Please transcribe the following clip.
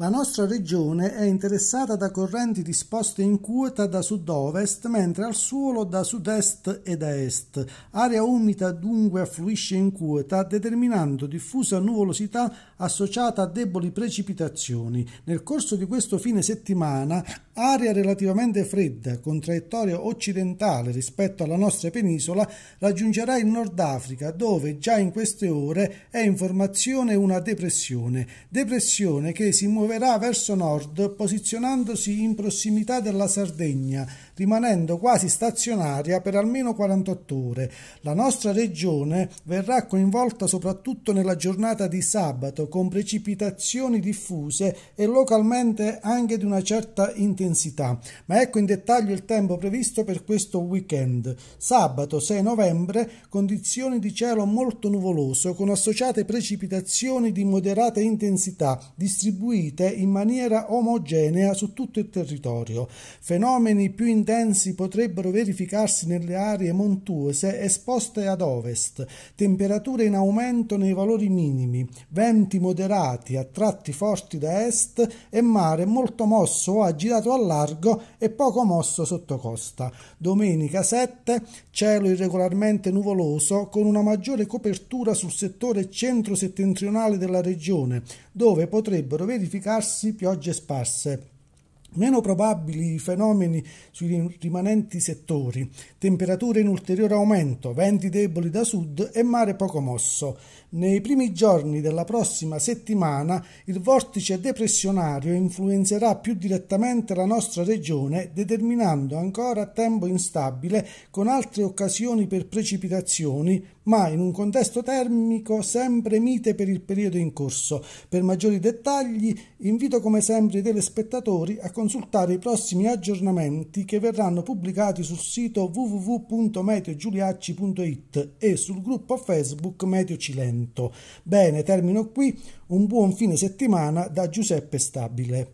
La nostra regione è interessata da correnti disposte in quota da sud-ovest, mentre al suolo da sud-est e da est. Aria umida dunque affluisce in quota, determinando diffusa nuvolosità associata a deboli precipitazioni. Nel corso di questo fine settimana, area relativamente fredda, con traiettoria occidentale rispetto alla nostra penisola, raggiungerà il Nord Africa, dove già in queste ore è in formazione una depressione, depressione che si muove muoverà verso nord posizionandosi in prossimità della Sardegna rimanendo quasi stazionaria per almeno 48 ore. La nostra regione verrà coinvolta soprattutto nella giornata di sabato con precipitazioni diffuse e localmente anche di una certa intensità. Ma ecco in dettaglio il tempo previsto per questo weekend. Sabato 6 novembre condizioni di cielo molto nuvoloso con associate precipitazioni di moderata intensità distribuite in maniera omogenea su tutto il territorio. Fenomeni più intensi intensi potrebbero verificarsi nelle aree montuose esposte ad ovest, temperature in aumento nei valori minimi, venti moderati a tratti forti da est e mare molto mosso o agitato a largo e poco mosso sotto costa. Domenica 7 cielo irregolarmente nuvoloso con una maggiore copertura sul settore centro-settentrionale della regione, dove potrebbero verificarsi piogge sparse. Meno probabili i fenomeni sui rimanenti settori, temperature in ulteriore aumento, venti deboli da sud e mare poco mosso. Nei primi giorni della prossima settimana il vortice depressionario influenzerà più direttamente la nostra regione, determinando ancora tempo instabile con altre occasioni per precipitazioni, ma in un contesto termico sempre mite per il periodo in corso. Per maggiori dettagli invito come sempre i telespettatori a consultare i prossimi aggiornamenti che verranno pubblicati sul sito www.meteogiuliacci.it e sul gruppo Facebook Meteo Cilento. Bene, termino qui. Un buon fine settimana da Giuseppe Stabile.